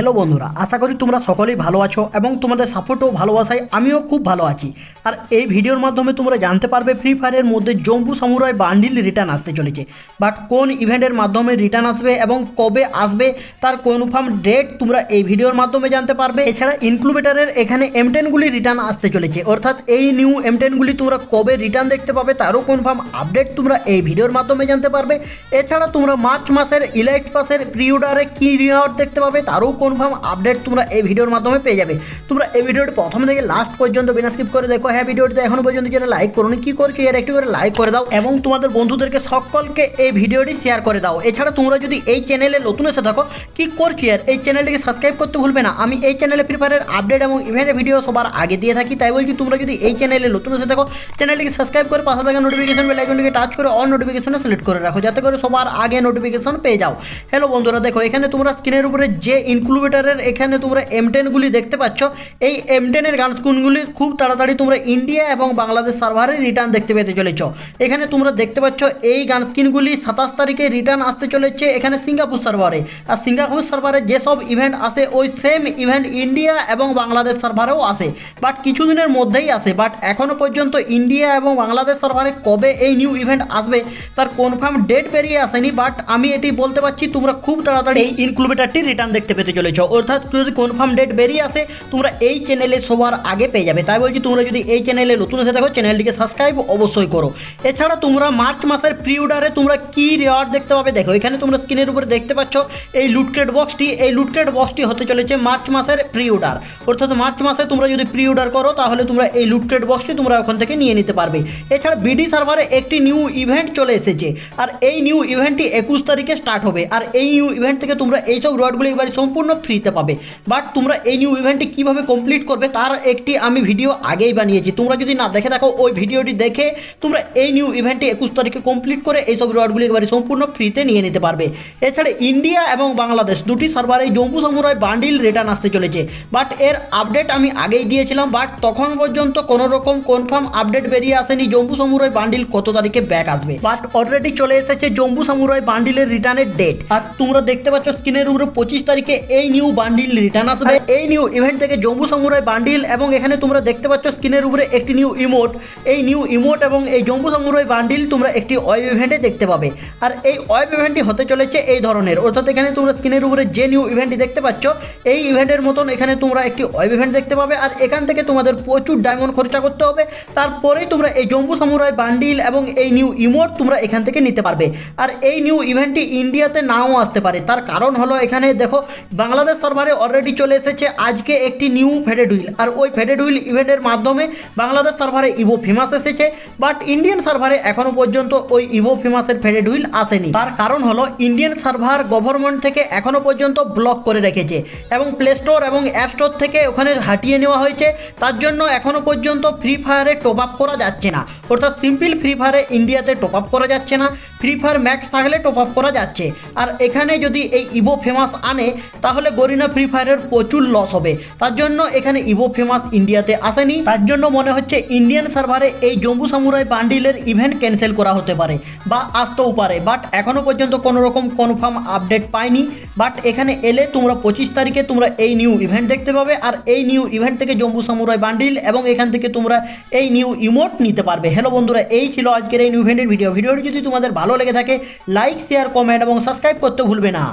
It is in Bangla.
হ্যালো বন্ধুরা আশা করি তোমরা সকলেই ভালো আছো এবং তোমাদের সাপোর্টও ভালোবাসায় আমিও খুব ভালো আছি আর এই ভিডিওর মাধ্যমে তোমরা জানতে পারবে ফ্রি ফায়ারের মধ্যে জম্বু সামুরাই বান্ডিল রিটার্ন আসতে চলেছে বাট কোন ইভেন্টের মাধ্যমে রিটার্ন আসবে এবং কবে আসবে তার কনফার্ম ডেট তোমরা এই ভিডিওর মাধ্যমে জানতে পারবে এছাড়া ইনক্লুবেটারের এখানে এমটেনগুলি রিটার্ন আসতে চলেছে অর্থাৎ এই নিউ এমটেনগুলি তোমরা কবে রিটার্ন দেখতে পাবে তারও কনফার্ম আপডেট তোমরা এই ভিডিওর মাধ্যমে জানতে পারবে এছাড়া তোমরা মার্চ মাসের ইলাইট পাসের প্রিউডারে কী রিওয়ার্ড দেখতে পাবে তারও কোন কনফার্ম আপডেট তোমরা এই ভিডিওর মাধ্যমে পেয়ে যাবে তোমরা এই ভিডিওটি প্রথম থেকে লাস্ট পর্যন্ত বিনা স্কিপ করে দেখো হ্যাঁ ভিডিওটিতে এখনো পর্যন্ত যারা লাইক করুন কি করছো এর একটি করে লাইক করে দাও এবং তোমাদের বন্ধুদেরকে সকলকে এই ভিডিওটি শেয়ার করে দাও এছাড়া তোমরা যদি এই চ্যানেলে নতুন এসে থাকো কি করছো এর এই চ্যানেলটিকে সাবস্ক্রাইব করতে ভুলবে না আমি এই চ্যানেলে ফ্রি ফায়ারের আপডেট এবং ইভেন্টের ভিডিও সবার আগে দিয়ে থাকি তাই বলছি তোমরা যদি এই চ্যানেলে নতুন এসে থাকো চ্যানেলটিকে সাবস্ক্রাইব করে পাশে থাকা নোটিফিকেশন বেল আইকনটিকে টাচ করে অল নোটিফিকেশনে সিলেক্ট করে রাখো যাতে করে সবার আগে নোটিফিকেশন পেয়ে যাও হ্যালো বন্ধুরা দেখো এখানে তোমরা স্ক্রিনের উপরে যে ইনক্লুড ইনকিউবেটারের এখানে তোমরা টেনগুলি দেখতে পাচ্ছ এই টেনের গান স্কুনগুলি খুব তাড়াতাড়ি তোমরা ইন্ডিয়া এবং বাংলাদেশ সার্ভারে রিটার্ন দেখতে পেতে চলেছ এখানে তোমরা দেখতে পাচ্ছ এই গান স্কিনগুলি সাতাশ তারিখে রিটার্ন আসতে চলেছে এখানে সিঙ্গাপুর সার্ভারে আর সিঙ্গাপুর সার্ভারে যেসব ইভেন্ট আসে ওই সেম ইভেন্ট ইন্ডিয়া এবং বাংলাদেশ সার্ভারেও আসে বাট কিছুদিনের মধ্যেই আসে বাট এখনও পর্যন্ত ইন্ডিয়া এবং বাংলাদেশ সার্ভারে কবে এই নিউ ইভেন্ট আসবে তার কনফার্ম ডেট বেরিয়ে আসেনি বাট আমি এটি বলতে পারছি তোমরা খুব তাড়াতাড়ি এই ইনক্লুবেটারটি রিটার্ন দেখতে পেতে চলেছ অর্থাৎ তুমি যদি কনফার্ম ডেট বেরিয়ে আসে তোমরা এই চ্যানেলে সবার আগে পেয়ে যাবে তাই বলছি তোমরা যদি এই চ্যানেলে নতুন এসে দেখো চ্যানেলটিকে সাবস্ক্রাইব অবশ্যই করো এছাড়া তোমরা মার্চ মাসের প্রি অর্ডারে তোমরা কি রেওয়ার্ড দেখতে পাবে দেখো এখানে তোমরা স্ক্রিনের উপরে দেখতে পাচ্ছ এই লুটক্রেট বক্সটি এই লুটক্রেট বক্সটি হতে চলেছে মার্চ মাসের প্রি অর্ডার অর্থাৎ মার্চ মাসে তোমরা যদি প্রি অর্ডার করো তাহলে তোমরা এই লুটক্রেট বক্সটি তোমরা ওখান থেকে নিয়ে নিতে পারবে এছাড়া বিডি সার্ভারে একটি নিউ ইভেন্ট চলে এসেছে আর এই নিউ ইভেন্টটি একুশ তারিখে স্টার্ট হবে আর এই নিউ ইভেন্ট থেকে তোমরা এইসব রোয়ার্ডগুলি এবারে সম্পূর্ণ সম্পূর্ণ ফ্রিতে পাবে বাট তোমরা এই নিউ ইভেন্টটি কীভাবে কমপ্লিট করবে তার একটি আমি ভিডিও আগেই বানিয়েছি তোমরা যদি না দেখে থাকো ওই ভিডিওটি দেখে তোমরা এই নিউ ইভেন্টটি একুশ তারিখে কমপ্লিট করে এইসব রিওয়ার্ডগুলি একবারে সম্পূর্ণ ফ্রিতে নিয়ে নিতে পারবে এছাড়া ইন্ডিয়া এবং বাংলাদেশ দুটি সার্ভারে জম্মু সামুরাই বান্ডিল রিটার্ন আসতে চলেছে বাট এর আপডেট আমি আগেই দিয়েছিলাম বাট তখন পর্যন্ত কোনো রকম কনফার্ম আপডেট বেরিয়ে আসেনি জম্মু সামুরাই বান্ডিল কত তারিখে ব্যাক আসবে বাট অলরেডি চলে এসেছে জম্মু সামুরাই বান্ডিলের রিটার্নের ডেট আর তোমরা দেখতে পাচ্ছ স্ক্রিনের উপরে পঁচিশ তারিখে এ এই নিউ বান্ডিল রিটার্ন আসবে এই নিউ ইভেন্ট থেকে জম্বু সামুরাই বান্ডিল এবং এখানে তোমরা দেখতে পাচ্ছ স্ক্রিনের উপরে একটি নিউ ইমোট এই নিউ ইমোট এবং এই জম্বু সামুরাই বান্ডিল তোমরা একটি ওয়েব ইভেন্টে দেখতে পাবে আর এই ওয়েব ইভেন্টটি হতে চলেছে এই ধরনের অর্থাৎ এখানে তোমরা স্ক্রিনের উপরে যে নিউ ইভেন্টটি দেখতে পাচ্ছ এই ইভেন্টের মতন এখানে তোমরা একটি ওয়েব ইভেন্ট দেখতে পাবে আর এখান থেকে তোমাদের প্রচুর ডায়মন্ড খরচা করতে হবে তারপরেই তোমরা এই জম্বু সামুরাই বান্ডিল এবং এই নিউ ইমোট তোমরা এখান থেকে নিতে পারবে আর এই নিউ ইভেন্টটি ইন্ডিয়াতে নাও আসতে পারে তার কারণ হলো এখানে দেখো বাংলাদেশ সার্ভারে অলরেডি চলে এসেছে আজকে একটি নিউ ফেডেড হুইল আর ওই ফেডেড হুইল ইভেন্টের মাধ্যমে বাংলাদেশ সার্ভারে ইভো ফেমাস এসেছে বাট ইন্ডিয়ান সার্ভারে এখনও পর্যন্ত ওই ইভো ফেমাসের ফেডেড হুইল আসেনি তার কারণ হলো ইন্ডিয়ান সার্ভার গভর্নমেন্ট থেকে এখনও পর্যন্ত ব্লক করে রেখেছে এবং প্লে স্টোর এবং অ্যাপ স্টোর থেকে ওখানে হাটিয়ে নেওয়া হয়েছে তার জন্য এখনও পর্যন্ত ফ্রি ফায়ারে টপ আপ করা যাচ্ছে না অর্থাৎ সিম্পল ফ্রি ফায়ারে ইন্ডিয়াতে টপ আপ করা যাচ্ছে না ফ্রি ফায়ার ম্যাক্স থাকলে টপ আপ করা যাচ্ছে আর এখানে যদি এই ইভো ফেমাস আনে তাহলে গরিনা ফ্রি ফায়ারের প্রচুর লস হবে তার জন্য এখানে ইভো ফেমাস ইন্ডিয়াতে আসেনি তার জন্য মনে হচ্ছে ইন্ডিয়ান সার্ভারে এই জম্বু সামুরাই বান্ডিলের ইভেন্ট ক্যান্সেল করা হতে পারে বা আসতেও পারে বাট এখনও পর্যন্ত কোনো রকম কনফার্ম আপডেট পায়নি বাট এখানে এলে তোমরা পঁচিশ তারিখে তোমরা এই নিউ ইভেন্ট দেখতে পাবে আর এই নিউ ইভেন্ট থেকে জম্বু সামুরাই বান্ডিল এবং এখান থেকে তোমরা এই নিউ ইমোট নিতে পারবে হ্যালো বন্ধুরা এই ছিল আজকের এই নিউ ইভেন্টের ভিডিও ভিডিওটি যদি তোমাদের ভালো ভালো লেগে থাকে লাইক শেয়ার কমেন্ট এবং সাবস্ক্রাইব করতে ভুলবে না